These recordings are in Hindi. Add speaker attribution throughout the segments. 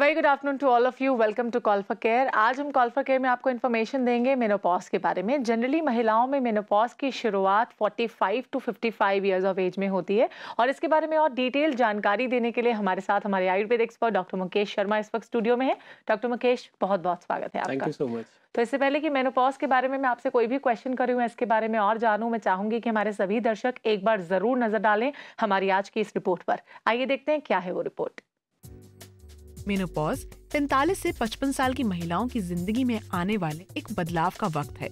Speaker 1: Very good afternoon to all of you welcome to call for care आज हम कॉल फॉर केयर में आपको इन्फॉर्मेशन देंगे मेनोपॉज के बारे में जनरली महिलाओं में मेनोपॉज की शुरुआत 45 टू 55 ईयर्स ऑफ एज में होती है और इसके बारे में और डिटेल जानकारी देने के लिए हमारे साथ हमारे आयुर्वेद एक्सपर्ट डॉक्टर मुकेश शर्मा इस वक्त स्टूडियो में है डॉक्टर मुकेश बहुत बहुत स्वागत है आपका तो इससे पहले कि मेनोपॉज के बारे में मैं आपसे कोई भी क्वेश्चन करी इसके बारे में और जानूँ मैं चाहूंगी कि हमारे सभी दर्शक एक बार जरूर नजर डालें हमारी आज की इस रिपोर्ट पर आइए देखते हैं क्या है वो
Speaker 2: रिपोर्ट मेनोपॉज 45 से 55 साल की महिलाओं की जिंदगी में आने वाले एक बदलाव का वक्त है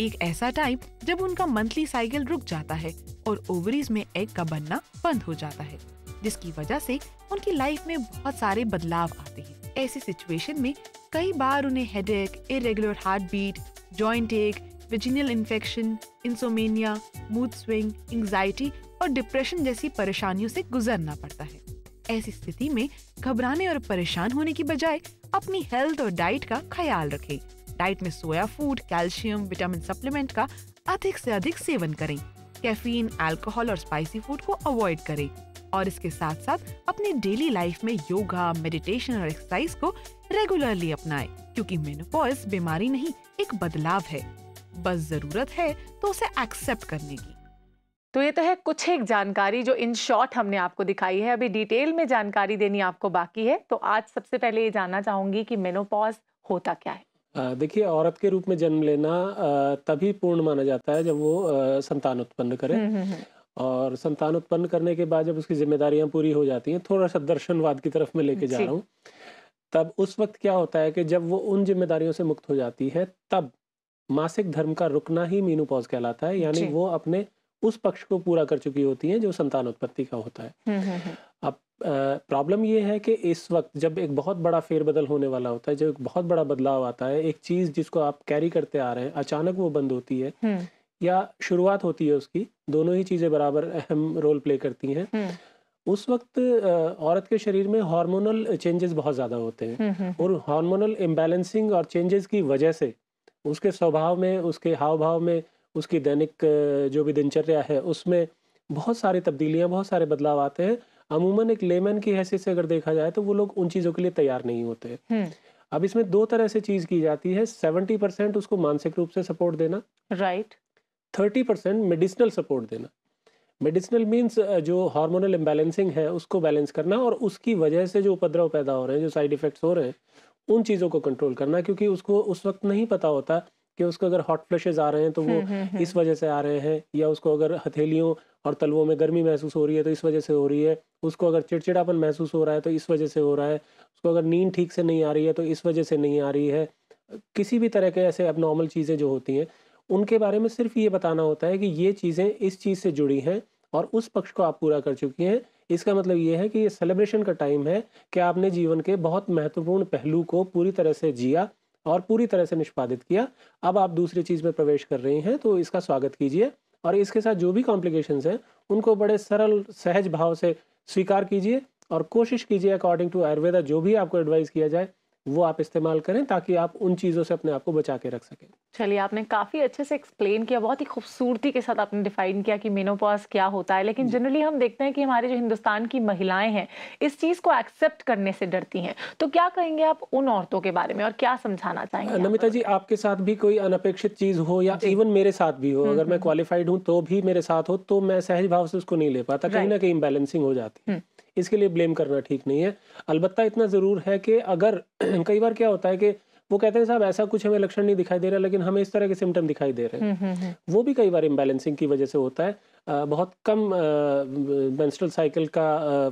Speaker 2: एक ऐसा टाइम जब उनका मंथली साइकिल रुक जाता है और ओवरीज में एग का बनना बंद हो जाता है जिसकी वजह से उनकी लाइफ में बहुत सारे बदलाव आते हैं ऐसी सिचुएशन में कई बार उन्हें headache irregular heart beat joint एक vaginal infection insomnia mood swing anxiety और डिप्रेशन जैसी परेशानियों से गुजरना पड़ता है ऐसी स्थिति में घबराने और परेशान होने की बजाय अपनी हेल्थ और डाइट का ख्याल रखें डाइट में soya food calcium vitamin supplement का अधिक से अधिक सेवन करें कैफीन अल्कोहल और स्पाइसी फूड को अवॉइड करें और इसके साथ साथ अपने डेली लाइफ में योगा मेडिटेशन और एक्सरसाइज को रेगुलरली अपनाए क्योंकि मेनोपॉज बीमारी नहीं एक बदलाव है बस जरूरत है तो उसे एक्सेप्ट करने की
Speaker 1: तो ये तो है कुछ एक जानकारी जो इन शॉर्ट हमने आपको दिखाई है अभी डिटेल में जानकारी देनी आपको बाकी है तो आज सबसे पहले ये जानना चाहूंगी कि मेनोपॉज होता क्या है
Speaker 3: देखिए औरत के रूप में जन्म लेना तभी पूर्ण माना जाता है जब वो संतान उत्पन्न करे हम्म, हम्म, हम्म। और संतान उत्पन्न करने के बाद जब उसकी जिम्मेदारियां पूरी हो जाती हैं थोड़ा सा दर्शनवाद की तरफ में लेके जा रहा हूँ तब उस वक्त क्या होता है कि जब वो उन जिम्मेदारियों से मुक्त हो जाती है तब मासिक धर्म का रुकना ही मीनू कहलाता है यानी वो अपने उस पक्ष को पूरा कर चुकी होती हैं जो संतान उत्पत्ति का होता है हम्म, हम्म, हम्म। अब प्रॉब्लम ये है कि इस वक्त जब एक बहुत बड़ा फेरबदल होने वाला होता है जब एक बहुत बड़ा बदलाव आता है एक चीज जिसको आप कैरी करते आ रहे हैं अचानक वो बंद होती है या शुरुआत होती है उसकी दोनों ही चीजें बराबर अहम रोल प्ले करती हैं उस वक्त औरत के शरीर में हार्मोनल चेंजेस बहुत ज़्यादा होते हैं और हार्मोनल इम्बेलेंसिंग और चेंजेस की वजह से उसके स्वभाव में उसके हाव भाव में उसकी दैनिक जो भी दिनचर्या है उसमें बहुत सारी तब्दीलियाँ बहुत सारे बदलाव आते हैं अमूमन एक लेमन की हैसियत से अगर देखा जाए तो वो लोग उन चीज़ों के लिए तैयार नहीं होते हम्म। अब इसमें दो तरह से चीज़ की जाती है सेवेंटी परसेंट उसको मानसिक रूप से सपोर्ट देना right thirty percent medicinal support देना मेडिसिनल मीन्स जो हार्मोनल इम्बेलेंसिंग है उसको बैलेंस करना और उसकी वजह से जो उपद्रव पैदा हो रहे हैं जो साइड इफेक्ट्स हो रहे हैं उन चीज़ों को कंट्रोल करना क्योंकि उसको उस वक्त नहीं पता होता कि उसको अगर हॉट फ्लशेज आ रहे हैं तो वो हम्म, हम्म, हम्म। इस वजह से आ रहे हैं या उसको अगर हथेलियों और तलवों में गर्मी महसूस हो रही है तो इस वजह से हो रही है उसको अगर चिड़चिड़ापन महसूस हो रहा है तो इस वजह से हो रहा है उसको अगर नींद ठीक से नहीं आ रही है तो इस वजह से नहीं आ रही है किसी भी तरह के ऐसे अब चीज़ें जो होती हैं उनके बारे में सिर्फ ये बताना होता है कि ये चीज़ें इस चीज़ से जुड़ी हैं और उस पक्ष को आप पूरा कर चुकी हैं इसका मतलब ये है कि ये सेलिब्रेशन का टाइम है कि आपने जीवन के बहुत महत्वपूर्ण पहलू को पूरी तरह से जिया और पूरी तरह से निष्पादित किया अब आप दूसरी चीज़ में प्रवेश कर रही हैं तो इसका स्वागत कीजिए और इसके साथ जो भी कॉम्प्लिकेशंस हैं उनको बड़े सरल सहज भाव से स्वीकार कीजिए और कोशिश कीजिए अकॉर्डिंग टू आयुर्वेदा जो भी आपको एडवाइस किया जाए वो आप इस्तेमाल करें ताकि आप उन चीज़ों से अपने आप को बचा के रख सकें
Speaker 1: चलिए आपने काफ़ी अच्छे से एक्सप्लेन किया बहुत ही खूबसूरती के साथ आपने डिफाइन किया कि मेनोपॉज क्या होता है लेकिन जनरली हम देखते हैं कि हमारे जो हिंदुस्तान की महिलाएं हैं इस चीज़ को एक्सेप्ट करने से डरती हैं तो क्या कहेंगे आप उन औरतों के बारे में और क्या समझाना चाहेंगे नमिता
Speaker 3: जी आपके साथ भी कोई अनपेक्षित चीज़ हो या इवन मेरे साथ भी हो हम्म, अगर मैं क्वालिफाइड हम्म। हूँ तो भी मेरे साथ हो तो मैं सहज भाव से उसको नहीं ले पाता कहीं ना कहीं इम्बेलेंसिंग हो जाती है हम्म। इसके लिए ब्लेम करना ठीक नहीं है अलबत्ता इतना ज़रूर है कि अगर कई बार क्या होता है कि वो कहते हैं साहब ऐसा कुछ हमें लक्षण नहीं दिखाई दे रहा लेकिन हमें इस तरह के सिम्टम दिखाई दे रहे हैं हम्म, हम्म, हम्म। वो भी कई बार इम्बेलेंसिंग की वजह से होता है बहुत कम मेंस्ट्रुअल साइकिल का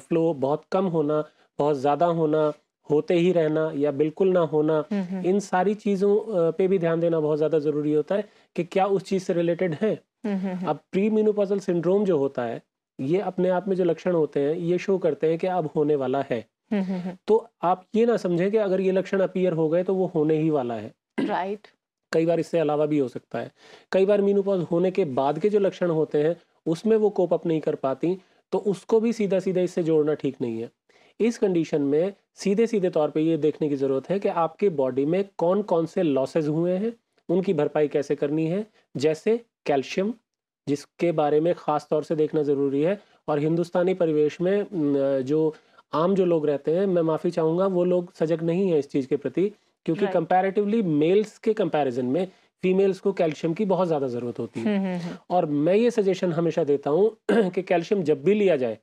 Speaker 3: फ्लो बहुत कम होना बहुत ज़्यादा होना होते ही रहना या बिल्कुल ना होना इन सारी चीज़ों पे भी ध्यान देना बहुत ज़्यादा ज़रूरी होता है कि क्या उस चीज़ से रिलेटेड है अब प्री मीनोपोजल सिंड्रोम जो होता है ये अपने आप में जो लक्षण होते हैं ये शो करते हैं कि अब होने वाला है हम्म, हम्म, हम्म। तो आप ये ना समझें कि अगर ये लक्षण अपीयर हो गए तो वो होने ही वाला है राइट कई बार इससे अलावा भी हो सकता है कई बार मीनूपॉज होने के बाद के जो लक्षण होते हैं उसमें वो कोप अप नहीं कर पाती तो उसको भी सीधा सीधा इससे जोड़ना ठीक नहीं है इस कंडीशन में सीधे सीधे तौर पे ये देखने की ज़रूरत है कि आपके बॉडी में कौन कौन से लॉसेज हुए हैं उनकी भरपाई कैसे करनी है जैसे कैल्शियम जिसके बारे में ख़ास तौर से देखना ज़रूरी है और हिंदुस्तानी परिवेश में जो आम जो लोग रहते हैं मैं माफ़ी चाहूँगा वो लोग सजग नहीं है इस चीज़ के प्रति क्योंकि कंपेरेटिवली कंपैरेटिवली मेल्स के कंपैरिजन में फीमेल्स को कैल्शियम की बहुत ज़्यादा ज़रूरत होती है हम्म, हम्म, हम्म। और मैं ये सजेशन हमेशा देता हूँ कि कैल्शियम जब भी लिया जाए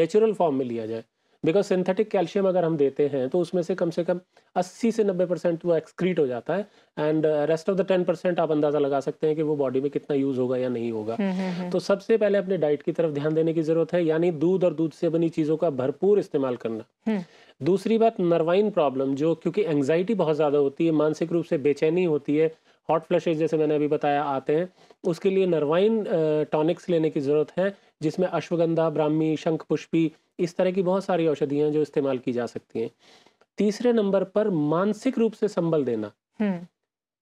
Speaker 3: नेचुरल फॉर्म में लिया जाए बिकॉज सिंथेटिक कैल्शियम अगर हम देते हैं तो उसमें से कम से कम 80 से 90 परसेंट वो एक्सक्रीट हो जाता है and rest of the 10 percent आप अंदाज़ा लगा सकते हैं कि वो बॉडी में कितना यूज़ होगा या नहीं होगा हम्म, हम्म, हम्म। तो सबसे पहले अपने डाइट की तरफ ध्यान देने की ज़रूरत है यानी दूध और दूध से बनी चीज़ों का भरपूर इस्तेमाल करना दूसरी बात नर्वाइन प्रॉब्लम जो क्योंकि एंगजाइटी बहुत ज़्यादा होती है मानसिक रूप से बेचैनी होती है हॉट फ्लशेज जैसे मैंने अभी बताया आते हैं उसके लिए नरवाइन टॉनिक्स लेने की ज़रूरत है जिसमें अश्वगंधा ब्राह्मी शंख पुष्पी इस तरह की बहुत सारी औषधियाँ जो इस्तेमाल की जा सकती हैं तीसरे नंबर पर मानसिक रूप से संबल देना हम्म।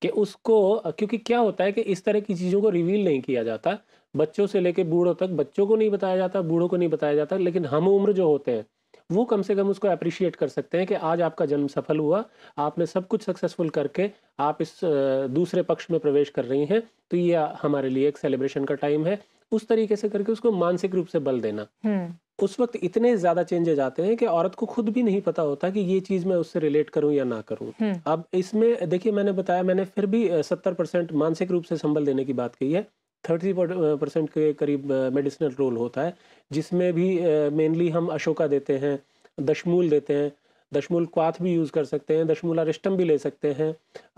Speaker 3: कि उसको क्योंकि क्या होता है कि इस तरह की चीज़ों को रिवील नहीं किया जाता बच्चों से लेके बूढ़ों तक बच्चों को नहीं बताया जाता बूढ़ों को नहीं बताया जाता लेकिन हम उम्र जो होते हैं वो कम से कम उसको अप्रिशिएट कर सकते हैं कि आज आपका जन्म सफल हुआ आपने सब कुछ सक्सेसफुल करके आप इस दूसरे पक्ष में प्रवेश कर रही हैं तो ये हमारे लिए एक सेलिब्रेशन का टाइम है उस तरीके से करके उसको मानसिक रूप से बल देना हम्म। उस वक्त इतने ज्यादा चेंजेज आते हैं कि औरत को खुद भी नहीं पता होता कि ये चीज मैं उससे रिलेट करूं या ना करूं हम्म। अब इसमें देखिए मैंने बताया मैंने फिर भी सत्तर परसेंट मानसिक रूप से संबल देने की बात की है थर्टी परसेंट के करीब मेडिसिनल रोल होता है जिसमें भी मेनली हम अशोका देते हैं दशमूल देते हैं दशमूल क्वाथ भी यूज़ कर सकते हैं दशमूल अरिस्टम भी ले सकते हैं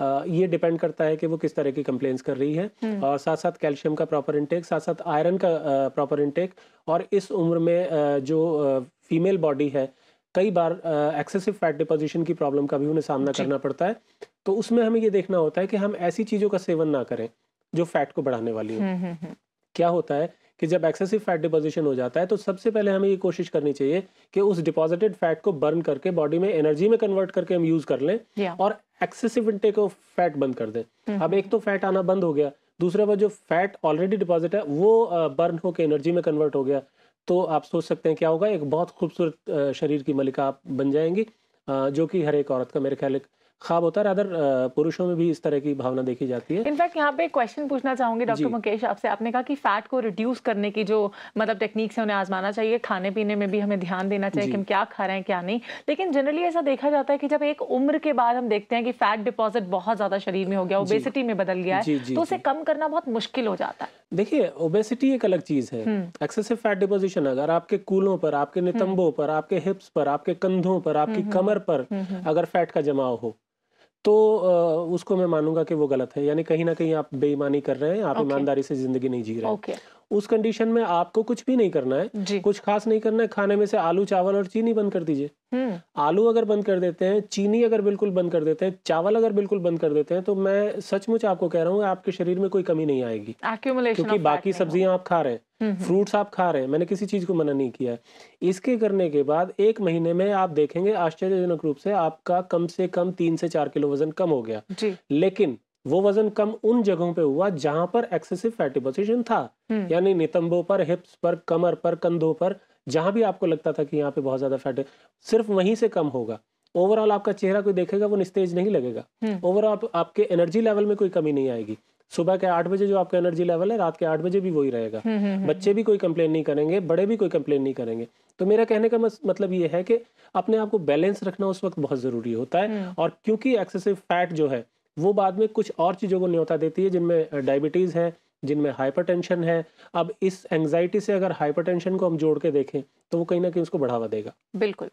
Speaker 3: आ, ये डिपेंड करता है कि वो किस तरह की कंप्लेंस कर रही है हम्म। और साथ साथ कैल्शियम का प्रॉपर इंटेक साथ साथ आयरन का प्रॉपर इंटेक और इस उम्र में आ, जो फीमेल बॉडी है कई बार एक्सेसिव फैट डिपोजिशन की प्रॉब्लम का भी उन्हें सामना करना पड़ता है तो उसमें हमें ये देखना होता है कि हम ऐसी चीज़ों का सेवन ना करें जो फैट को बढ़ाने वाली हो हम्म, हम्म, हम्म। क्या होता है कि जब एक्सेसिव फैट डिपोजिशन हो जाता है तो सबसे पहले हमें ये कोशिश करनी चाहिए कि उस डिपॉजिटेड फैट को बर्न करके बॉडी में एनर्जी में कन्वर्ट करके हम यूज कर लें और एक्सेसिव इंटेक ऑफ फैट बंद कर दें अब एक तो फैट आना बंद हो गया दूसरा वो जो फैट ऑलरेडी डिपॉजिट है वो बर्न होकर एनर्जी में कन्वर्ट हो गया तो आप सोच सकते हैं क्या होगा एक बहुत खूबसूरत शरीर की मलिका आप बन जाएंगी जो कि हर एक औरत का मेरे ख्याल एक खाब होता है अदर पुरुषों में भी इस तरह की भावना देखी जाती है
Speaker 1: इनफैक्ट यहाँ पे क्वेश्चन पूछना चाहूंगी डॉक्टर मुकेश आपसे आपने कहा कि फैट को रिड्यूस करने की जो मतलब टेक्निक है उन्हें आजमाना चाहिए खाने पीने में भी हमें ध्यान देना चाहिए कि हम क्या खा रहे हैं क्या नहीं लेकिन जनरली ऐसा देखा जाता है कि जब एक उम्र के बाद हम देखते हैं कि फैट डिपॉजिट बहुत ज्यादा शरीर में हो गया ओबेसिटी में बदल गया है तो उसे कम करना बहुत मुश्किल हो जाता है
Speaker 3: देखिए ओबेसिटी एक अलग चीज है एक्सेसिव फैट डिपोजिशन अगर आपके कूलों पर आपके हम्म। नितंबों पर आपके हिप्स पर आपके कंधों पर आपकी हम्म, हम्म। कमर पर अगर फैट का जमाव हो तो उसको मैं मानूंगा कि वो गलत है। यानी कहीं ना कहीं आप बेईमानी कर रहे हैं, आप ईमानदारी से ज़िंदगी नहीं जी रहे उस कंडीशन में आपको कुछ भी नहीं करना है कुछ खास नहीं करना है खाने में से आलू चावल और चीनी बंद कर दीजिए हम्म। आलू अगर बंद कर देते हैं चीनी अगर बिल्कुल बंद कर देते हैं चावल अगर बिल्कुल बंद कर देते हैं तो मैं सचमुच आपको कह रहा हूँ आपके शरीर में कोई कमी नहीं आएगी क्योंकि बाकी सब्जियां आप खा रहे हैं फ्रूट्स हम्म, हम्म। आप खा रहे हैं मैंने किसी चीज को मना नहीं किया है इसके करने के बाद एक महीने में आप देखेंगे आश्चर्यजनक रूप से आपका कम से कम तीन से चार किलो वजन कम हो गया लेकिन वो वजन कम उन जगहों पे हुआ जहां पर एक्सेसिव फैटी पोजिशन था हम्म। यानी नितंबों पर हिप्स पर कमर पर कंधों पर जहां भी आपको लगता था कि यहाँ पे बहुत ज्यादा फैट सिर्फ वहीं से कम होगा ओवरऑल आपका चेहरा कोई देखेगा वो निस्तेज नहीं लगेगा ओवरऑल हम्म। आप, आपके एनर्जी लेवल में कोई कमी नहीं आएगी सुबह के आठ बजे जो आपका एनर्जी लेवल है रात के आठ बजे भी वही रहेगा हम्म, बच्चे भी कोई कंप्लेन नहीं करेंगे बड़े भी कोई कंप्लेन नहीं करेंगे तो मेरा कहने का मतलब ये है कि अपने आप को बैलेंस रखना उस वक्त बहुत जरूरी होता है और क्योंकि एक्सेसिव फैट जो है वो बाद में कुछ और चीज़ों को न्योता देती है जिनमें डायबिटीज़ है जिनमें हाइपरटेंशन है अब इस एंगजाइटी से अगर हाइपरटेंशन को हम जोड़ के देखें तो वो कहीं ना कहीं उसको बढ़ावा देगा बिल्कुल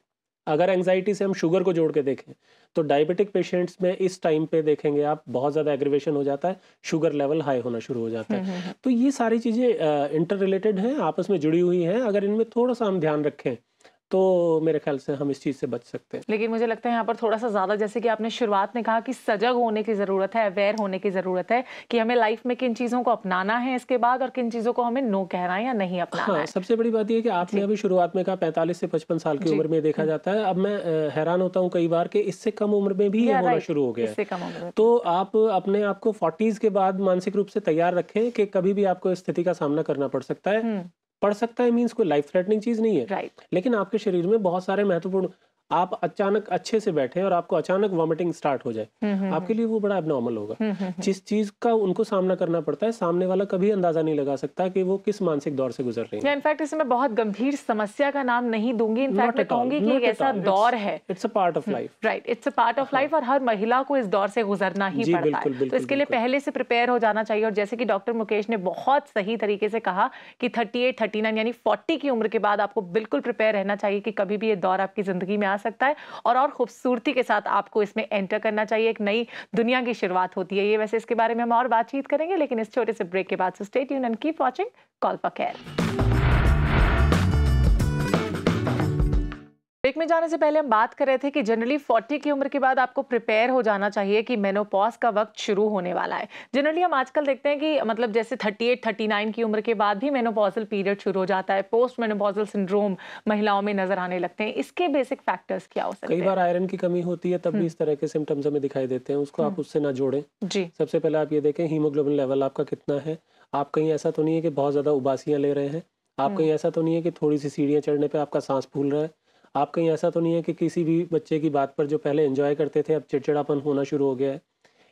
Speaker 3: अगर एंग्जाइटी से हम शुगर को जोड़ के देखें तो डायबिटिक पेशेंट्स में इस टाइम पे देखेंगे आप बहुत ज़्यादा एग्रीवेशन हो जाता है शुगर लेवल हाई होना शुरू हो जाता है हम्म, हम्म, हम्म। तो ये सारी चीज़ें इंटर रिलेटेड हैं आपस में जुड़ी हुई हैं अगर इनमें थोड़ा सा हम ध्यान रखें तो मेरे ख्याल से हम इस चीज़ से बच सकते हैं
Speaker 1: लेकिन मुझे लगता है यहाँ पर थोड़ा सा ज़्यादा जैसे कि आपने शुरुआत में कहा कि सजग होने की ज़रूरत है अवेयर होने की ज़रूरत है कि हमें लाइफ में किन चीज़ों को अपनाना है इसके बाद और किन चीज़ों को हमें नो कहना है या नहीं अपनाना हाँ, है
Speaker 3: सबसे बड़ी बात यह कि आपने अभी शुरुआत में कहा पैंतालीस से पचपन साल की उम्र में देखा हम्म। जाता है अब मैं हैरान होता हूँ कई बार की इससे कम उम्र में भी होना शुरू हो गया तो आप अपने आप को फोर्टीज के बाद मानसिक रूप से तैयार रखें कि कभी भी आपको स्थिति का सामना करना पड़ सकता है हम्म। पड़ सकता है मीन्स कोई लाइफ थ्रेटनिंग चीज नहीं है राइट right. लेकिन आपके शरीर में बहुत सारे महत्वपूर्ण आप अचानक अच्छे से बैठे और आपको अचानक वॉमिटिंग स्टार्ट हो जाए हम्म, हम्म, आपके लिए वो बड़ा एबनॉर्मल होगा हम्म, जिस चीज का उनको सामना करना पड़ता है सामने वाला कभी अंदाजा नहीं लगा सकता कि वो किस मानसिक दौर से गुजर रही है
Speaker 1: इनफैक्ट इसे मैं बहुत गंभीर समस्या का नाम नहीं दूंगी इनफैक्ट मैं कहूंगी कि ऐसा दौर है
Speaker 3: it's a part of life
Speaker 1: right it's a part of life और हर महिला को इस दौर से गुजरना ही पड़ता है तो इसके लिए पहले से प्रिपेयर हो जाना चाहिए और जैसे कि डॉक्टर मुकेश ने बहुत सही तरीके से कहा कि थर्टी एट यानी फोर्टी की उम्र के बाद आपको बिल्कुल प्रिपेयर रहना चाहिए कि कभी भी ये दौर आपकी जिंदगी में बना सकता है और और खूबसूरती के साथ आपको इसमें एंटर करना चाहिए एक नई दुनिया की शुरुआत होती है ये वैसे इसके बारे में हम और बातचीत करेंगे लेकिन इस छोटे से ब्रेक के बाद स्टेट यून and keep watching call for care break में जाने से पहले हम बात कर रहे थे कि जनरली 40 की उम्र के बाद आपको प्रिपेयर हो जाना चाहिए कि मेनोपॉज का वक्त शुरू होने वाला है जनरली हम आजकल देखते हैं कि मतलब जैसे 38, 39 की उम्र के बाद भी मेनोपॉजल पीरियड शुरू हो जाता है पोस्ट मेनोपॉजल सिंड्रोम महिलाओं में नजर आने लगते हैं इसके बेसिक फैक्टर्स क्या हो सकते कई
Speaker 3: बार आयरन की कमी होती है तब भी हम्म। इस तरह के सिम्टम्स हमें दिखाई देते हैं उसको आप हम्म। उससे ना जोड़े जी सबसे पहले आप ये देखें हीमोग्लोबिन लेवल आपका कितना है आप कहीं ऐसा तो नहीं है कि बहुत ज़्यादा उबासियां ले रहे हैं आप हम्म। कहीं ऐसा तो नहीं है कि थोड़ी सी सीढ़ियाँ चढ़ने पर आपका सांस फूल रहा है आप कहीं ऐसा तो नहीं है कि किसी भी बच्चे की बात पर जो पहले एंजॉय करते थे अब चिड़चिड़ापन होना शुरू हो गया है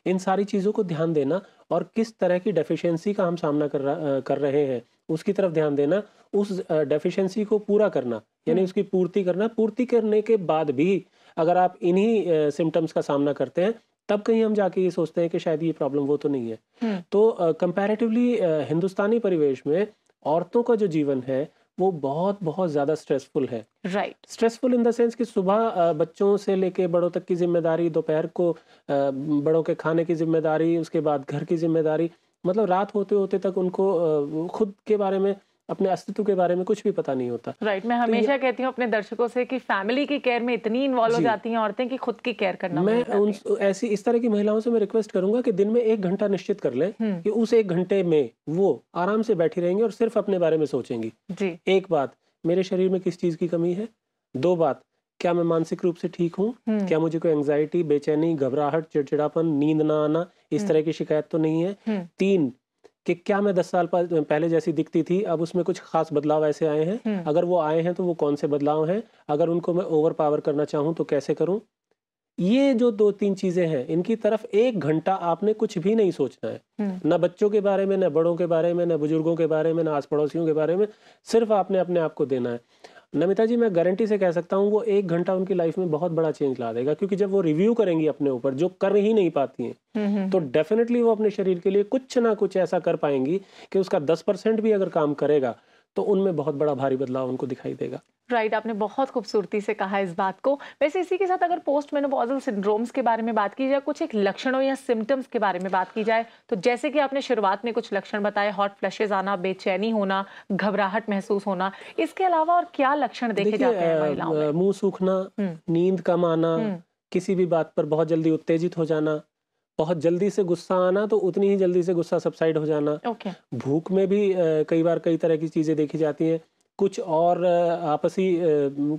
Speaker 3: इन सारी चीज़ों को ध्यान देना और किस तरह की डेफिशिएंसी का हम सामना कर रहा कर रहे हैं उसकी तरफ ध्यान देना उस डेफिशिएंसी को पूरा करना यानी हम्म। उसकी पूर्ति करना पूर्ति करने के बाद भी अगर आप इन्हीं सिम्टम्स का सामना करते हैं तब कहीं हम जाके ये सोचते हैं कि शायद ये प्रॉब्लम वो तो नहीं है हम्म। तो कंपेरेटिवली हिंदुस्तानी परिवेश में औरतों का जो जीवन है वो बहुत बहुत ज़्यादा स्ट्रेसफुल है right stressful in the sense कि सुबह बच्चों से लेके बड़ों तक की जिम्मेदारी दोपहर को बड़ों के खाने की जिम्मेदारी उसके बाद घर की जिम्मेदारी मतलब रात होते होते तक उनको खुद के बारे में अपने अस्तित्व के बारे में कुछ भी पता नहीं होता
Speaker 1: राइट right, मैं तो हमेशा तो कहती हूँ अपने दर्शकों से कि फैमिली की केयर में इतनी इन्वॉल्व हो जाती हैं औरतें कि खुद की केयर करना मैं
Speaker 3: उन ऐसी इस तरह की महिलाओं से मैं रिक्वेस्ट करूंगा कि दिन में एक घंटा निश्चित कर लें हम्म। कि उस एक घंटे में वो आराम से बैठी रहेंगे और सिर्फ अपने बारे में सोचेंगी जी एक बात मेरे शरीर में किस चीज की कमी है दो बात क्या मैं मानसिक रूप से ठीक हूँ हम्म। क्या मुझे कोई एंजाइटी बेचैनी घबराहट चिड़चिड़ापन नींद ना आना इस हम्म। तरह की शिकायत तो नहीं है तीन कि क्या मैं दस साल पहले जैसी दिखती थी अब उसमें कुछ खास बदलाव ऐसे आए हैं हम्म। अगर वो आए हैं तो वो कौन से बदलाव हैं अगर उनको मैं ओवर पावर करना चाहूँ तो कैसे करूँ ये जो दो तीन चीजें हैं इनकी तरफ एक घंटा आपने कुछ भी नहीं सोचना है हम्म। ना बच्चों के बारे में ना बड़ों के बारे में ना बुजुर्गों के बारे में ना आस पड़ोसियों के बारे में सिर्फ आपने अपने आप को देना है नमिता जी मैं गारंटी से कह सकता हूँ वो एक घंटा उनकी लाइफ में बहुत बड़ा चेंज ला देगा क्योंकि जब वो रिव्यू करेंगी अपने ऊपर जो कर ही नहीं पाती हैं हम्म, हम्म। तो डेफिनेटली वो अपने शरीर के लिए कुछ ना कुछ ऐसा कर पाएंगी कि उसका दस परसेंट भी अगर काम करेगा तो उनमें बहुत बड़ा भारी बदलाव उनको दिखाई देगा
Speaker 1: राइट right, आपने बहुत खूबसूरती से कहा इस बात को वैसे इसी के साथ अगर पोस्ट मेनोपॉजल सिंड्रोम्स के बारे में बात की जाए कुछ एक लक्षणों या सिम्टम्स के बारे में बात की जाए तो जैसे कि आपने शुरुआत में कुछ लक्षण बताए हॉट फ्लशेज आना बेचैनी होना घबराहट महसूस होना इसके अलावा और क्या लक्षण देखे जाते हैं
Speaker 3: मुंह सूखना हम्म। नींद कम आना हम्म। किसी भी बात पर बहुत जल्दी उत्तेजित हो जाना बहुत जल्दी से गुस्सा आना तो उतनी ही जल्दी से गुस्सा सबसाइड हो जाना okay. भूख में भी कई बार कई तरह की चीज़ें देखी जाती हैं कुछ और आपसी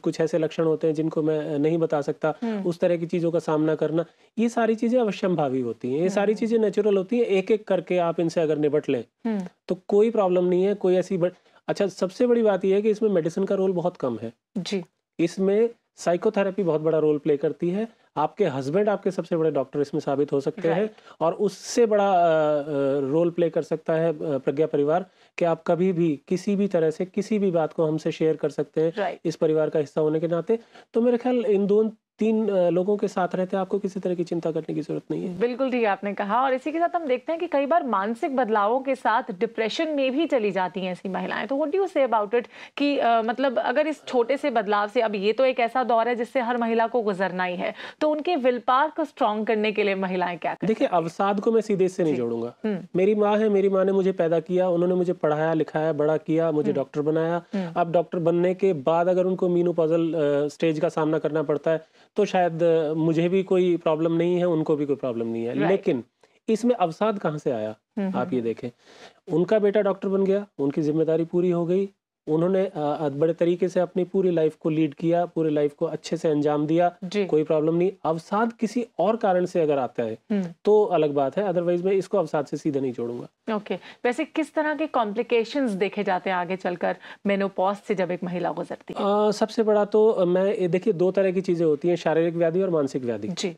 Speaker 3: कुछ ऐसे लक्षण होते हैं जिनको मैं नहीं बता सकता हम्म। उस तरह की चीज़ों का सामना करना ये सारी चीज़ें भावी होती हैं ये सारी हम्म। चीज़ें नेचुरल होती हैं एक एक करके आप इनसे अगर निपट लें हम्म। तो कोई प्रॉब्लम नहीं है कोई ऐसी बड़... अच्छा सबसे बड़ी बात यह है कि इसमें मेडिसिन का रोल बहुत कम है जी इसमें साइकोथेरेपी बहुत बड़ा रोल प्ले करती है आपके हस्बैंड आपके सबसे बड़े डॉक्टर इसमें साबित हो सकते हैं और उससे बड़ा रोल प्ले कर सकता है प्रज्ञा परिवार कि आप कभी भी किसी भी तरह से किसी भी बात को हमसे शेयर कर सकते हैं इस परिवार का हिस्सा होने के नाते तो मेरे ख्याल इन दोनों तीन लोगों के साथ रहते हैं आपको किसी तरह की चिंता करने की जरूरत नहीं है
Speaker 1: बिल्कुल ठीक आपने कहा और इसी के साथ हम देखते हैं कि कई बार मानसिक बदलावों के साथ डिप्रेशन में भी चली जाती हैं ऐसी महिलाएं तो what do say about it कि आ, मतलब अगर इस छोटे से बदलाव से अब ये तो एक ऐसा दौर है जिससे हर महिला को गुजरना ही है तो उनके विल विलपार को स्ट्रॉन्ग करने के लिए महिलाएं क्या
Speaker 3: देखिये अवसाद को मैं सीधे से नहीं जोड़ूंगा हम्म। मेरी माँ है मेरी माँ ने मुझे पैदा किया उन्होंने मुझे पढ़ाया लिखाया बड़ा किया मुझे हम्म। डॉक्टर बनाया हम्म। अब डॉक्टर बनने के बाद अगर उनको मीनू पजल स्टेज का सामना करना पड़ता है तो शायद मुझे भी कोई प्रॉब्लम नहीं है उनको भी कोई प्रॉब्लम नहीं है right. लेकिन इसमें अवसाद कहाँ से आया हम्म, आप ये हम्म, हम्म। देखें उनका बेटा डॉक्टर बन गया उनकी जिम्मेदारी पूरी हो गई उन्होंने बड़े तरीके से अपनी पूरी लाइफ को लीड किया पूरी लाइफ को अच्छे से अंजाम दिया कोई प्रॉब्लम नहीं अवसाद किसी और कारण से अगर आता है हम्म। तो अलग बात है अदरवाइज मैं इसको अवसाद से सीधा नहीं जोड़ूंगा
Speaker 1: ओके वैसे किस तरह के कॉम्प्लिकेशंस देखे जाते हैं आगे चलकर मेनोपॉज से जब एक महिला गुजरती
Speaker 3: है सबसे बड़ा तो मैं देखिए दो तरह की चीजें होती है शारीरिक व्याधि और मानसिक व्याधि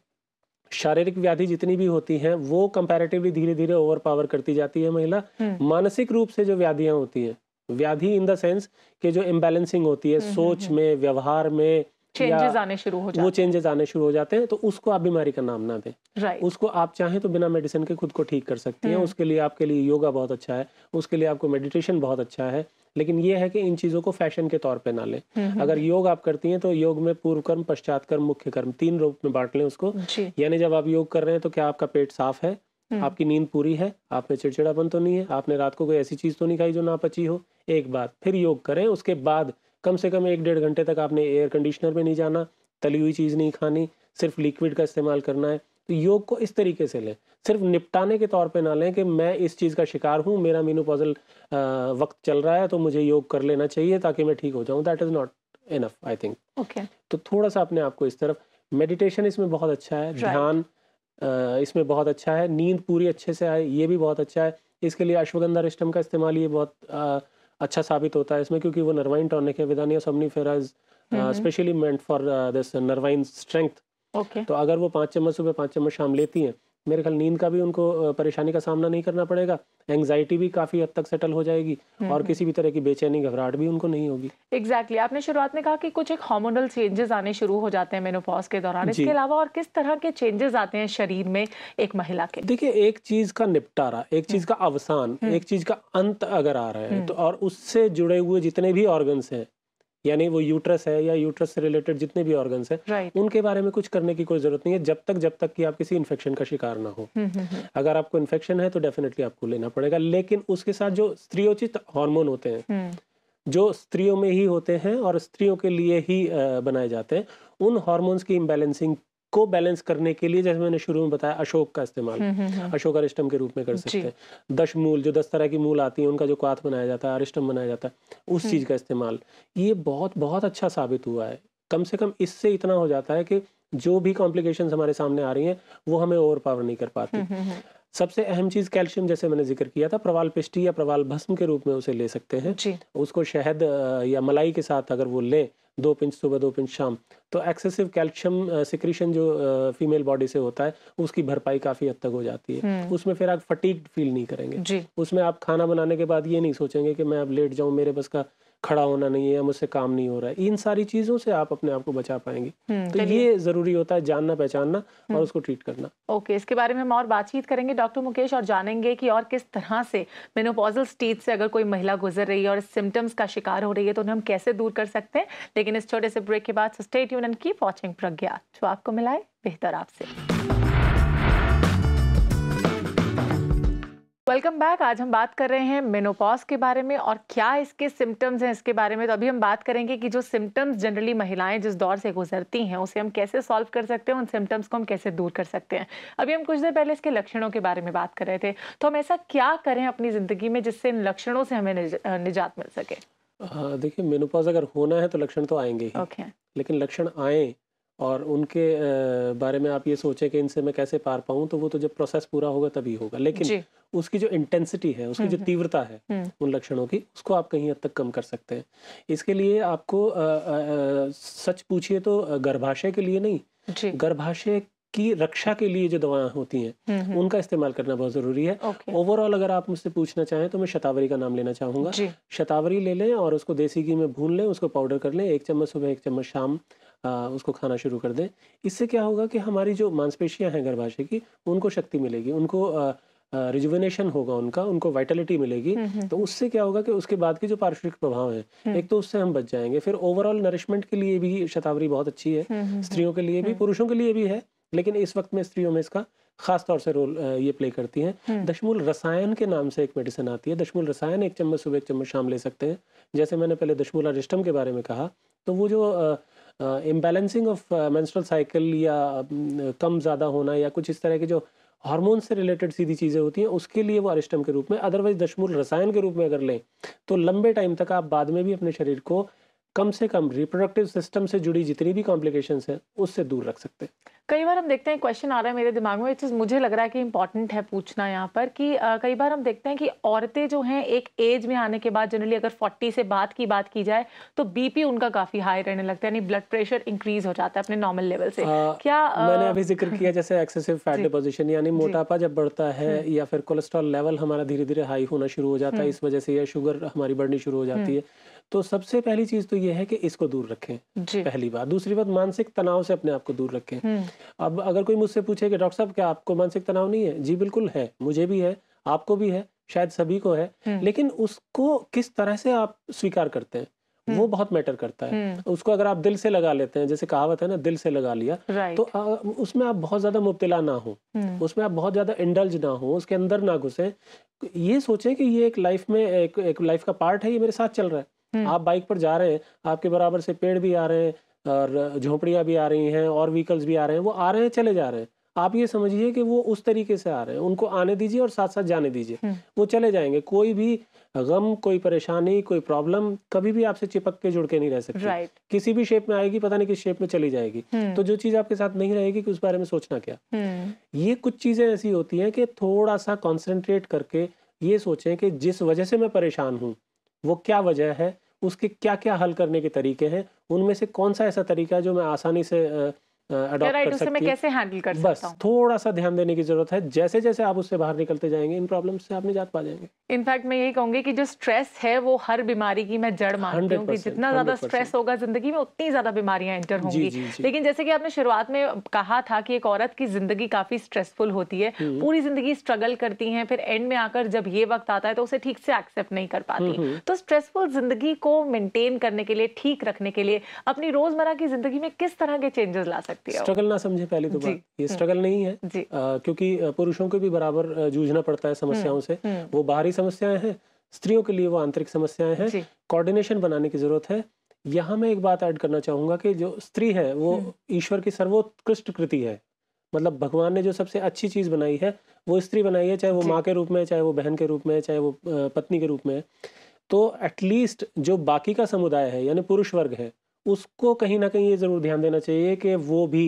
Speaker 3: शारीरिक व्याधि जितनी भी होती हैं वो कंपैरेटिवली धीरे धीरे ओवर पावर करती जाती है महिला हम्म। मानसिक रूप से जो व्याधियां होती हैं व्याधि इन द सेंस के जो इम्बेलेंसिंग होती है हम्म, हम्म, सोच हम्म। में व्यवहार में चेंजेस आने शुरू हो जाते वो चेंजेस आने शुरू हो जाते हैं तो उसको आप बीमारी का नाम ना दें right. उसको आप चाहें तो बिना मेडिसिन के खुद को ठीक कर सकती हैं उसके लिए आपके लिए योगा बहुत अच्छा है उसके लिए आपको मेडिटेशन बहुत अच्छा है लेकिन ये है कि इन चीज़ों को फैशन के तौर पे ना लें अगर योग आप करती हैं तो योग में पूर्व कर्म पश्चात कर्म मुख्य कर्म तीन रूप में बांट लें उसको यानी जब आप योग कर रहे हैं तो क्या आपका पेट साफ है हम्म। आपकी नींद पूरी है आप में चिड़चिड़ापन तो नहीं है आपने रात को कोई ऐसी चीज तो नहीं खाई जो ना पची हो एक बार फिर योग करें उसके बाद कम से कम एक डेढ़ घंटे तक आपने एयर कंडीशनर में नहीं जाना तली हुई चीज़ नहीं खानी सिर्फ लिक्विड का इस्तेमाल करना है तो योग को इस तरीके से लें सिर्फ निपटाने के तौर पे ना लें कि मैं इस चीज़ का शिकार हूँ मेरा मीनू पजल वक्त चल रहा है तो मुझे योग कर लेना चाहिए ताकि मैं ठीक हो जाऊँ that is not enough I
Speaker 1: think
Speaker 3: तो थोड़ा सा अपने आपको इस तरफ मेडिटेशन इसमें बहुत अच्छा है ध्यान right. इसमें बहुत अच्छा है नींद पूरी अच्छे से आए ये भी बहुत अच्छा है इसके लिए अश्वगंधा रिस्टम का इस्तेमाल ये बहुत आ, अच्छा साबित होता है इसमें क्योंकि वो नर्वाइन टॉनिक है विदानिया फेराज specially meant for this nervine strength तो अगर वो पाँच चम्मच सुबह पाँच चम्मच शाम लेती हैं मेरे ख्याल नींद का भी उनको परेशानी का सामना नहीं करना पड़ेगा एंग्जाइटी भी काफी हद तक सेटल हो जाएगी हम्म, और हम्म। किसी भी तरह की बेचैनी घबराहट भी उनको नहीं होगी एग्जैक्टली
Speaker 1: exactly. आपने शुरुआत में कहा कि कुछ एक हार्मोनल चेंजेस आने शुरू हो जाते हैं मेनोपॉज के दौरान इसके अलावा और किस तरह के चेंजेस आते हैं शरीर में एक महिला के देखिये
Speaker 3: एक चीज का निपटारा एक चीज हम्म। का अवसान एक चीज का अंत अगर आ रहा है तो और उससे जुड़े हुए जितने भी ऑर्गन्स हैं यानी वो यूट्रस है या यूट्रस से रिलेटेड जितने भी ऑर्गन है right. उनके बारे में कुछ करने की कोई जरूरत नहीं है जब तक जब तक कि आप किसी इन्फेक्शन का शिकार ना हो हम्म, हम्म, हम्म। अगर आपको इन्फेक्शन है तो डेफिनेटली आपको लेना पड़ेगा लेकिन उसके साथ जो स्त्रियोचित हार्मोन होते हैं जो स्त्रियों में ही होते हैं और स्त्रियों के लिए ही बनाए जाते हैं उन हार्मोन्स की इम्बेलेंसिंग को बैलेंस करने के लिए जैसे मैंने शुरू में बताया अशोक का इस्तेमाल हम्म, हम्म, हम्म। अशोक अरिष्टम के रूप में कर सकते हैं दश मूल जो दस तरह की मूल आती है उनका जो क्वाथ बनाया जाता है अरिष्टम बनाया जाता है उस चीज़ का इस्तेमाल ये बहुत बहुत अच्छा साबित हुआ है कम से कम इससे इतना हो जाता है कि जो भी कॉम्प्लिकेशन हमारे सामने आ रही है वो हमें ओवर पावर नहीं कर पाती सबसे अहम चीज कैल्शियम जैसे मैंने जिक्र किया था प्रवाल पिष्टी या प्रवाल भस्म के रूप में उसे ले सकते हैं उसको शहद या मलाई के साथ अगर वो ले दो पिंच सुबह दो पिंच शाम तो एक्सेसिव कैल्शियम सिक्रीशन जो फीमेल बॉडी से होता है उसकी भरपाई काफ़ी हद तक हो जाती है हम्म। उसमें फिर आप फटीक फील नहीं करेंगे उसमें आप खाना बनाने के बाद ये नहीं सोचेंगे कि मैं अब लेट जाऊं मेरे बस का खड़ा होना नहीं है मुझसे काम नहीं हो रहा है इन सारी चीज़ों से आप अपने आप को बचा पाएंगे हम्म, तो ये ज़रूरी होता है जानना पहचानना और हम्म। उसको ट्रीट करना
Speaker 1: ओके इसके बारे में हम और बातचीत करेंगे डॉक्टर मुकेश और जानेंगे कि और किस तरह से मेनोपोजल स्टेज से अगर कोई महिला गुजर रही है और सिम्टम्स का शिकार हो रही है तो उन्हें हम कैसे दूर कर सकते हैं लेकिन इस छोटे से ब्रेक के बाद स्टेट यूनियन एंड वॉचिंग प्रज्ञा जो तो आपको मिलाए बेहतर आपसे वेलकम बैक आज हम बात कर रहे हैं मेनोपॉज के बारे में और क्या इसके सिम्टम्स हैं इसके बारे में तो अभी हम बात करेंगे कि जो सिम्टम्स जनरली महिलाएं जिस दौर से गुजरती हैं उसे हम कैसे सॉल्व कर सकते हैं उन सिम्टम्स को हम कैसे दूर कर सकते हैं अभी हम कुछ देर पहले इसके लक्षणों के बारे में बात कर रहे थे तो हम ऐसा क्या करें अपनी ज़िंदगी में जिससे इन लक्षणों से हमें निजात मिल सके
Speaker 3: देखिए मेनोपॉज अगर होना है तो लक्षण तो आएंगे ही okay. लेकिन लक्षण आए और उनके बारे में आप ये सोचें कि इनसे मैं कैसे पार पाऊं तो वो तो जब प्रोसेस पूरा होगा तभी होगा लेकिन उसकी जो इंटेंसिटी है उसकी जो हम्म, हम्म। तीव्रता है हम्म। उन लक्षणों की उसको आप कहीं हद तक कम कर सकते हैं इसके लिए आपको आ, आ, सच पूछिए तो गर्भाशय के लिए नहीं गर्भाशय की रक्षा के लिए जो दवाएं होती हैं उनका इस्तेमाल करना बहुत जरूरी है ओवरऑल अगर आप मुझसे पूछना चाहें तो मैं शतावरी का नाम लेना चाहूंगा शतावरी ले लें और उसको देसी घी में भून लें उसको पाउडर कर लें एक चम्मच सुबह एक चम्मच शाम उसको खाना शुरू कर दें इससे क्या होगा कि हमारी जो मांसपेशियाँ हैं गर्भाशय की उनको शक्ति मिलेगी उनको रिजुवनेशन होगा उनका उनको वाइटलिटी मिलेगी हम्म, हम्म। तो उससे क्या होगा कि उसके बाद के जो पार्श्विक प्रभाव हैं हम्म। एक तो उससे हम बच जाएंगे फिर ओवरऑल नरिशमेंट के लिए भी शतावरी बहुत अच्छी है स्त्रियों के लिए भी पुरुषों के लिए भी है लेकिन इस वक्त में स्त्रियों में इसका खास तौर से रोल ये प्ले करती हैं दशमूल रसायन के नाम से एक मेडिसिन आती है दशमूल रसायन एक चम्मच सुबह एक चम्मच शाम ले सकते हैं जैसे मैंने पहले दशमूल अरिष्टम के बारे में कहा तो वो जो इम्बेलेंसिंग ऑफ मेंस्ट्रुअल साइकिल या कम ज़्यादा होना या कुछ इस तरह के जो हार्मोन से रिलेटेड सीधी चीज़ें होती हैं उसके लिए वो अरिस्टम के रूप में अदरवाइज दशमूल रसायन के रूप में अगर लें तो लंबे टाइम तक आप बाद में भी अपने शरीर को कम से कम रिप्रोडक्टिव सिस्टम से जुड़ी जितनी भी कॉम्प्लिकेशंस हैं उससे दूर रख सकते हैं
Speaker 1: कई बार हम देखते हैं क्वेश्चन आ रहा है मेरे दिमाग में चीज़ मुझे लग रहा है कि इंपॉर्टेंट है पूछना यहाँ पर कि आ, कई बार हम देखते हैं कि औरतें जो हैं एक एज में आने के बाद जनरली अगर 40 से बात की बात की जाए तो बीपी उनका काफ़ी हाई रहने लगता है यानी ब्लड प्रेशर इंक्रीज हो जाता है अपने नॉर्मल लेवल से आ, क्या आ, मैंने अभी जिक्र
Speaker 3: किया जैसे एक्सेसिव फैट डिपोजिशन यानी मोटापा जब बढ़ता है हम्म। या फिर कोलेस्ट्रॉल लेवल हमारा धीरे धीरे हाई होना शुरू हो जाता है हम्म। इस वजह से या शुगर हमारी बढ़नी शुरू हो जाती हम्म। है तो सबसे पहली चीज तो ये है कि इसको दूर रखें पहली बात दूसरी बात मानसिक तनाव से अपने आप को दूर रखें हम्म। अब अगर कोई मुझसे पूछे कि डॉक्टर साहब क्या आपको मानसिक तनाव नहीं है जी बिल्कुल है मुझे भी है आपको भी है शायद सभी को है हम्म। लेकिन उसको किस तरह से आप स्वीकार करते हैं वो हम्म। बहुत मैटर करता है उसको अगर आप दिल से लगा लेते हैं जैसे कहावत है ना दिल से लगा लिया तो आ, उसमें आप बहुत ज्यादा मुबतला ना हो उसमें आप बहुत ज्यादा इंडल्ज ना हो उसके अंदर ना घुसे ये सोचें कि ये एक लाइफ में एक, एक लाइफ का पार्ट है ये मेरे साथ चल रहा है हम्म। आप बाइक पर जा रहे हैं आपके बराबर से पेड़ भी आ रहे हैं और झोपड़ियाँ भी आ रही हैं और व्हीकल्स भी आ रहे हैं वो आ रहे हैं चले जा रहे हैं आप ये समझिए कि वो उस तरीके से आ रहे हैं उनको आने दीजिए और साथ साथ जाने दीजिए हम्म। वो चले जाएंगे कोई भी गम कोई परेशानी कोई प्रॉब्लम कभी भी आपसे चिपक के जुड़ के नहीं रह सकती right. किसी भी शेप में आएगी पता नहीं किस शेप में चली जाएगी हम्म। तो जो चीज आपके साथ नहीं रहेगी कि उस बारे में सोचना क्या ये कुछ चीजें ऐसी होती हैं कि थोड़ा सा कॉन्सेंट्रेट करके ये सोचें कि जिस वजह से मैं परेशान हूँ वो क्या वजह है उसके क्या क्या हल करने के तरीके हैं उनमें से कौन सा ऐसा तरीका है जो मैं आसानी से अडॉप्ट कर सकती कैसे हैंडल कर बस थोड़ा सा ध्यान देने की जरूरत है जैसे जैसे आप उससे बाहर निकलते जाएंगे इन प्रॉब्लम से आप निजात पा जाएंगे
Speaker 1: इनफैक्ट मैं यही कहूंगी कि जो स्ट्रेस है वो हर बीमारी की मैं जड़ मानती हूँ जितना ज्यादा स्ट्रेस होगा जिंदगी में उतनी ज्यादा बीमारियां एंटर होंगी लेकिन जैसे की आपने शुरुआत में कहा था कि एक औरत की जिंदगी काफी स्ट्रेसफुल होती है हम्म। पूरी जिंदगी स्ट्रगल करती है फिर एंड में आकर जब ये वक्त आता है तो उसे ठीक से एक्सेप्ट नहीं कर पाती हम्म, हम्म। तो स्ट्रेसफुल जिंदगी को मेंटेन करने के लिए ठीक रखने के लिए अपनी रोजमर्रा की जिंदगी में किस तरह के चेंजेस ला सकते सकती है
Speaker 3: स्ट्रगल ना समझे पहले तो ये हम्म, स्ट्रगल नहीं है क्योंकि पुरुषों को भी बराबर जूझना पड़ता है समस्याओं से हम्म, हम्म। वो बाहरी समस्याएं हैं स्त्रियों के लिए वो आंतरिक समस्याएं हैं कोऑर्डिनेशन बनाने की जरूरत है यहाँ मैं एक बात ऐड करना चाहूंगा कि जो स्त्री है वो ईश्वर की सर्वोत्कृष्ट कृति है मतलब भगवान ने जो सबसे अच्छी चीज बनाई है वो स्त्री बनाई है चाहे वो माँ के रूप में चाहे वो बहन के रूप में चाहे वो पत्नी के रूप में तो एटलीस्ट जो बाकी का समुदाय है यानी पुरुष वर्ग है उसको कहीं ना कहीं ये ज़रूर ध्यान देना चाहिए कि वो भी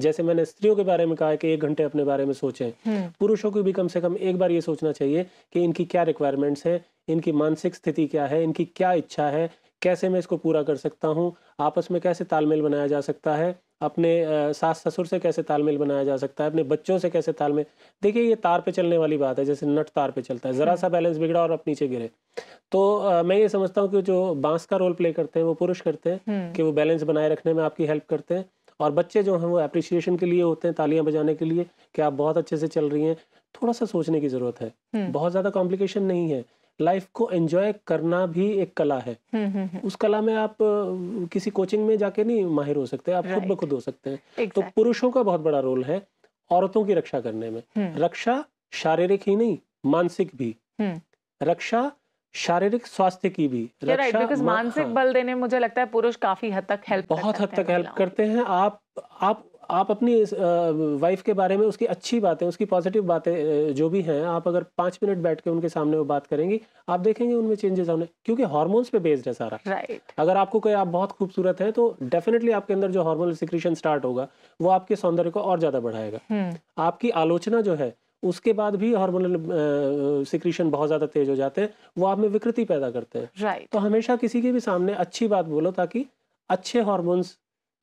Speaker 3: जैसे मैंने स्त्रियों के बारे में कहा है कि एक घंटे अपने बारे में सोचें हम्म। पुरुषों को भी कम से कम एक बार ये सोचना चाहिए कि इनकी क्या रिक्वायरमेंट्स हैं इनकी मानसिक स्थिति क्या है इनकी क्या इच्छा है कैसे मैं इसको पूरा कर सकता हूँ आपस में कैसे तालमेल बनाया जा सकता है अपने सास ससुर से कैसे तालमेल बनाया जा सकता है अपने बच्चों से कैसे तालमेल देखिए ये तार पे चलने वाली बात है जैसे नट तार पे चलता है ज़रा हम्म। सा बैलेंस बिगड़ा और आप नीचे गिरे तो आ, मैं ये समझता हूँ कि जो बांस का रोल प्ले करते हैं वो पुरुष करते हैं हम्म। कि वो बैलेंस बनाए रखने में आपकी हेल्प करते हैं और बच्चे जो हैं वो अप्रिशिएशन के लिए होते हैं तालियां बजाने के लिए कि आप बहुत अच्छे से चल रही हैं थोड़ा सा सोचने की ज़रूरत है हम्म। बहुत ज़्यादा कॉम्प्लिकेशन नहीं है लाइफ को एंजॉय करना भी एक कला है हम्म, हम्म, हम्म। उस कला में आप किसी कोचिंग में जाके नहीं माहिर हो सकते आप खुद ब खुद हो सकते हैं तो exactly. तो पुरुषों का बहुत बड़ा रोल है औरतों की रक्षा करने में रक्षा शारीरिक ही नहीं मानसिक भी रक्षा शारीरिक स्वास्थ्य की भी रक्षा मानसिक हाँ।
Speaker 1: बल देने मुझे लगता है पुरुष काफी हद तक हेल्प बहुत हद तक हेल्प
Speaker 3: करते हैं आप आप आप अपनी वाइफ के बारे में उसकी अच्छी बातें उसकी पॉजिटिव बातें जो भी हैं आप अगर पाँच मिनट बैठ के उनके सामने वो बात करेंगी आप देखेंगे उनमें चेंजेस होने क्योंकि हार्मोन्स पे बेस्ड है सारा राइट right. अगर आपको कोई आप बहुत खूबसूरत हैं तो डेफिनेटली आपके अंदर जो हार्मोनल सिक्रीशन स्टार्ट होगा वो आपके सौंदर्य को और ज़्यादा बढ़ाएगा hmm. आपकी आलोचना जो है उसके बाद भी हार्मोनल सिक्रीशन बहुत ज़्यादा तेज हो जाते हैं वो आप में विकृति पैदा करते हैं राइट तो हमेशा किसी के भी सामने अच्छी बात बोलो ताकि अच्छे हॉर्मोन्स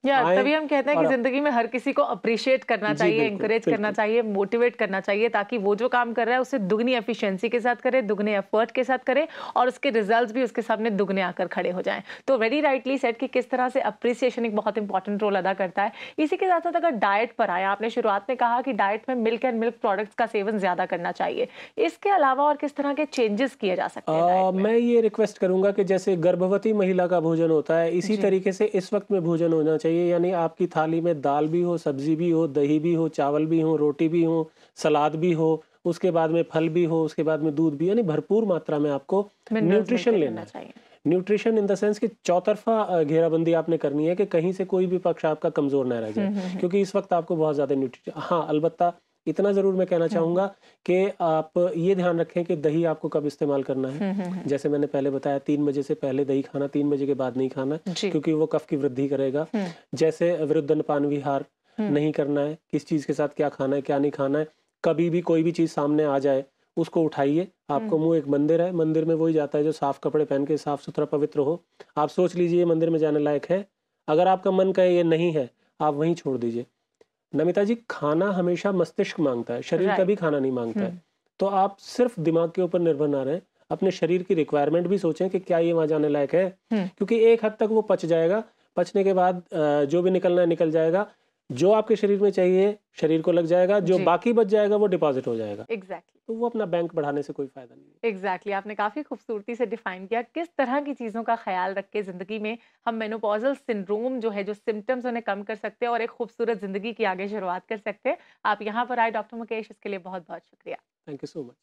Speaker 1: या तभी हम कहते हैं कि जिंदगी में हर किसी को अप्रिशिएट करना चाहिए इंकरेज करना चाहिए मोटिवेट करना चाहिए ताकि वो जो काम कर रहा है उसे दुगनी एफिशिएंसी के साथ करे दुगने एफर्ट के साथ करे और उसके रिजल्ट्स भी उसके सामने दुगने आकर खड़े हो जाएं तो वेरी राइटली सेट कि किस तरह से अप्रिसिएशन एक बहुत इंपॉर्टेंट रोल अदा करता है इसी के साथ साथ अगर डाइट पर आया आपने शुरुआत में कहा कि डाइट में मिल्क एंड मिल्क प्रोडक्ट्स का सेवन ज्यादा करना चाहिए इसके अलावा और किस तरह के चेंजेस किए जा सकते
Speaker 3: हैं मैं ये रिक्वेस्ट करूंगा कि जैसे गर्भवती महिला का भोजन होता है इसी तरीके से इस वक्त में भोजन होना चाहिए चाहिए यानी आपकी थाली में दाल भी हो सब्जी भी हो दही भी हो चावल भी हो रोटी भी हो सलाद भी हो उसके बाद में फल भी हो उसके बाद में दूध भी यानी भरपूर मात्रा में आपको न्यूट्रिशन लेना चाहिए न्यूट्रिशन इन द सेंस कि चौतरफा घेराबंदी आपने करनी है कि कहीं से कोई भी पक्ष आपका कमजोर ना रह जाए हम्म, हम्म, हम्म। क्योंकि इस वक्त आपको बहुत ज्यादा न्यूट्रिशन हाँ अलबत्ता इतना ज़रूर मैं कहना हम्म। चाहूंगा कि आप ये ध्यान रखें कि दही आपको कब इस्तेमाल करना है हम्म, हम्म, जैसे मैंने पहले बताया तीन बजे से पहले दही खाना तीन बजे के बाद नहीं खाना क्योंकि वो कफ की वृद्धि करेगा जैसे पान विहार नहीं करना है किस चीज़ के साथ क्या खाना है क्या नहीं खाना है कभी भी कोई भी चीज़ सामने आ जाए उसको उठाइए आपको मुंह एक मंदिर है मंदिर में वही जाता है जो साफ कपड़े पहन के साफ सुथरा पवित्र हो आप सोच लीजिए मंदिर में जाने लायक है अगर आपका मन कहे ये नहीं है आप वहीं छोड़ दीजिए नमिता जी खाना हमेशा मस्तिष्क मांगता है शरीर कभी खाना नहीं मांगता है हम्म। तो आप सिर्फ दिमाग के ऊपर निर्भर ना रहे अपने शरीर की रिक्वायरमेंट भी सोचें कि क्या ये वहां जाने लायक है हम्म। क्योंकि एक हद तक वो पच जाएगा पचने के बाद जो भी निकलना है निकल जाएगा जो आपके शरीर में चाहिए शरीर को लग जाएगा जो बाकी बच जाएगा वो डिपॉजिट हो जाएगा एग्जैक्टली exactly. तो वो अपना बैंक बढ़ाने से कोई फायदा नहीं
Speaker 1: है एग्जैक्टली exactly. आपने काफी खूबसूरती से डिफाइन किया किस तरह की चीजों का ख्याल रख के जिंदगी में हम मेनोपॉजल सिंड्रोम जो है जो सिम्टम्स उन्हें कम कर सकते हैं और एक खूबसूरत जिंदगी की आगे शुरुआत कर सकते हैं आप यहाँ पर आए डॉक्टर मुकेश इसके लिए बहुत बहुत शुक्रिया
Speaker 3: थैंक यू सो मच